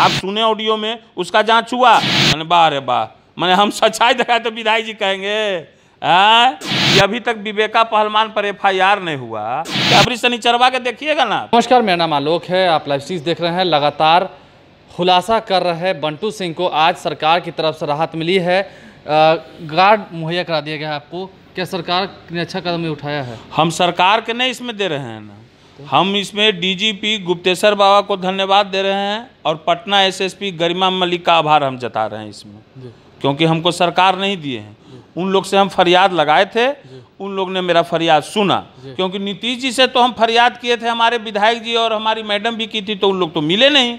आप सुने ऑडियो में उसका जांच हुआ मैंने वाह रे वाह मैंने हम सच्चाई दिखाए तो विधायक जी कहेंगे आ? हाँ? अभी तक विवेका पहलवान पर एफआईआर नहीं हुआ अबरी शनिचरवा के देखिएगा ना नमस्कार मेरा नाम आलोक है आप लाइव सीरीज देख रहे हैं लगातार खुलासा कर रहे बंटू सिंह को आज सरकार की तरफ से राहत मिली है गार्ड मुहैया करा दिया गया है आपको क्या सरकार ने अच्छा कदम उठाया है हम सरकार के नहीं इसमें दे रहे हैं ना हम इसमें डीजीपी गुप्तेश्वर बाबा को धन्यवाद दे रहे हैं और पटना एसएसपी गरिमा मलिक का आभार हम जता रहे हैं इसमें क्योंकि हमको सरकार नहीं दिए हैं उन लोग से हम फरियाद लगाए थे उन लोग ने मेरा फरियाद सुना क्योंकि नीतीश जी से तो हम फरियाद किए थे हमारे विधायक जी और हमारी मैडम भी की थी तो उन लोग तो मिले नहीं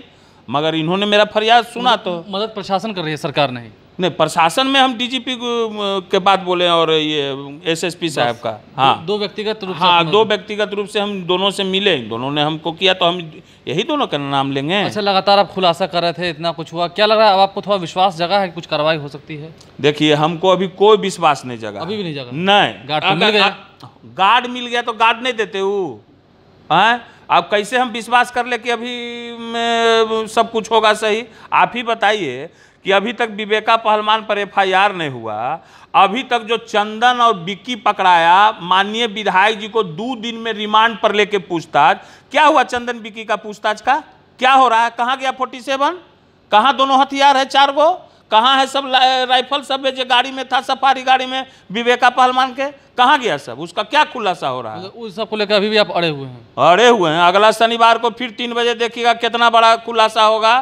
मगर इन्होंने मेरा फरियाद सुना तो मदद प्रशासन कर रही है सरकार नहीं नहीं प्रशासन में हम डीजीपी के बात बोले और ये एसएसपी साहब का हाँ दो व्यक्तिगत रूप हाँ दो व्यक्तिगत रूप से हम दोनों से मिले दोनों ने हमको किया तो हम यही दोनों का नाम लेंगे अच्छा लगातार आप खुलासा कर रहे थे इतना कुछ हुआ क्या लग रहा है अब आपको थोड़ा विश्वास जगा है कुछ कार्रवाई हो सकती है देखिए हमको अभी कोई विश्वास नहीं जगा अभी भी नहीं जगा नहीं गार्ड तो मिल गया गार्ड मिल गया तो गार्ड नहीं देते वो है हाँ? अब कैसे हम विश्वास कर ले कि अभी सब कुछ होगा सही आप ही बताइए कि अभी तक विवेका पहलवान पर एफआईआर नहीं हुआ अभी तक जो चंदन और बिक्की पकड़ाया माननीय विधायक जी को दो दिन में रिमांड पर लेके पूछताछ क्या हुआ चंदन बिक्की का पूछताछ का क्या हो रहा है कहाँ गया फोर्टी सेवन कहाँ दोनों हथियार है चार गो कहाँ है सब राइफल सब जो गाड़ी में था सफारी गाड़ी में विवेका पहलवान के कहाँ गया सब उसका क्या खुलासा हो रहा है मतलब उस सब को लेकर अभी भी आप अड़े हुए हैं अड़े हुए हैं अगला शनिवार को फिर तीन बजे देखिएगा कितना बड़ा खुलासा होगा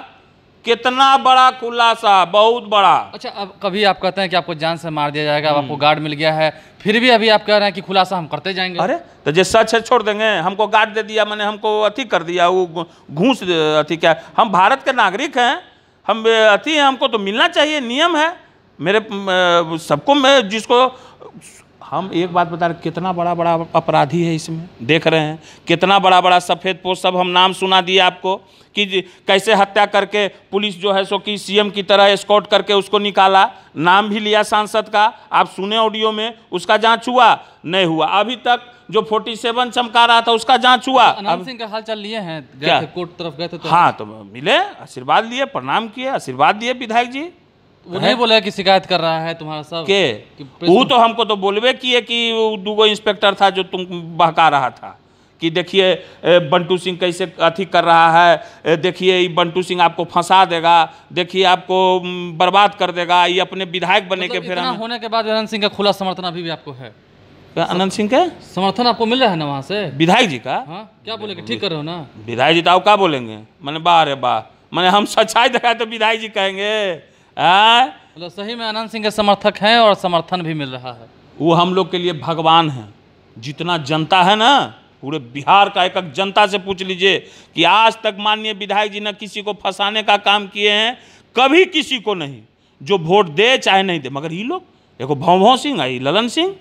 कितना बड़ा खुलासा बहुत बड़ा अच्छा अब कभी आप कहते हैं कि आपको जान से मार दिया जाएगा अब आपको हम्म। गार्ड मिल गया है फिर भी अभी आप कह रहे हैं कि खुलासा हम करते जाएंगे अरे तो जो सच है छोड़ देंगे हमको गार्ड दे दिया मैंने हमको अथी कर दिया वो घूस अति क्या हम भारत के नागरिक हैं हम अति हैं हमको तो मिलना चाहिए नियम है मेरे सबको मैं जिसको हम एक बात बता रहे कितना बड़ा बड़ा अपराधी है इसमें देख रहे हैं कितना बड़ा बड़ा सफ़ेद पोस्ट सब हम नाम सुना दिए आपको कि कैसे हत्या करके पुलिस जो है सो कि सीएम की तरह स्कॉट करके उसको निकाला नाम भी लिया सांसद का आप सुने ऑडियो में उसका जांच हुआ नहीं हुआ अभी तक जो 47 चमका रहा था उसका जांच हुआ अनंत सिंह का हाल चाल लिए हैं कोर्ट तरफ गए थे तो हाँ तो मिले आशीर्वाद लिए प्रणाम किए आशीर्वाद दिए विधायक जी वो नहीं बोला कि शिकायत कर रहा है तुम्हारा सब के वो तो हमको तो बोलवे किए कि दूगो इंस्पेक्टर था जो तुम बहका रहा था कि देखिए बंटू सिंह कैसे अथी कर रहा है देखिए ये बंटू सिंह आपको फंसा देगा देखिए आपको बर्बाद कर देगा ये अपने विधायक बने मतलब के फिर होने के बाद अनंत सिंह का खुला समर्थन अभी भी आपको है अनंत सिंह का समर्थन आपको मिल रहा है ना वहाँ से विधायक जी का हाँ, क्या बोलेंगे ठीक कर रहे हो ना विधायक जी तो आप क्या बोलेंगे मैंने बा अरे वाह मैंने हम सच्चाई दिखाए तो विधायक जी कहेंगे हाँ? मतलब सही में अनंत सिंह के समर्थक हैं और समर्थन भी मिल रहा है वो हम लोग के लिए भगवान हैं जितना जनता है ना पूरे बिहार का एक एक जनता से पूछ लीजिए कि आज तक माननीय विधायक जी ने किसी को फंसाने का काम किए हैं कभी किसी को नहीं जो वोट दे चाहे नहीं दे मगर ये लोग देखो भौं भौं सिंह आई ललन सिंह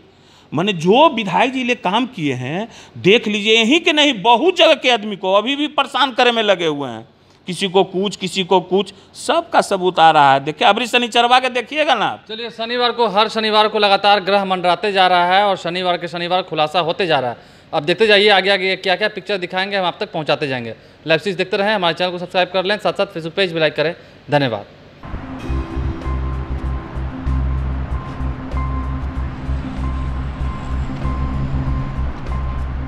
मैंने जो विधायक जी ने काम किए हैं देख लीजिए यहीं के नहीं बहुत जगह के आदमी को अभी भी परेशान करे में लगे हुए हैं किसी को कुछ किसी को कुछ सब का सबूत आ रहा है देखिए अबरी शनि चरवा के देखिएगा ना चलिए शनिवार को हर शनिवार को लगातार ग्रह मंडराते जा रहा है और शनिवार के शनिवार खुलासा होते जा रहा है अब देखते जाइए आगे आगे क्या क्या पिक्चर दिखाएंगे हम आप तक पहुँचाते जाएंगे लाइव सीज देखते रहें हमारे चैनल को सब्सक्राइब कर लें साथ साथ फेसबुक पेज भी लाइक करें धन्यवाद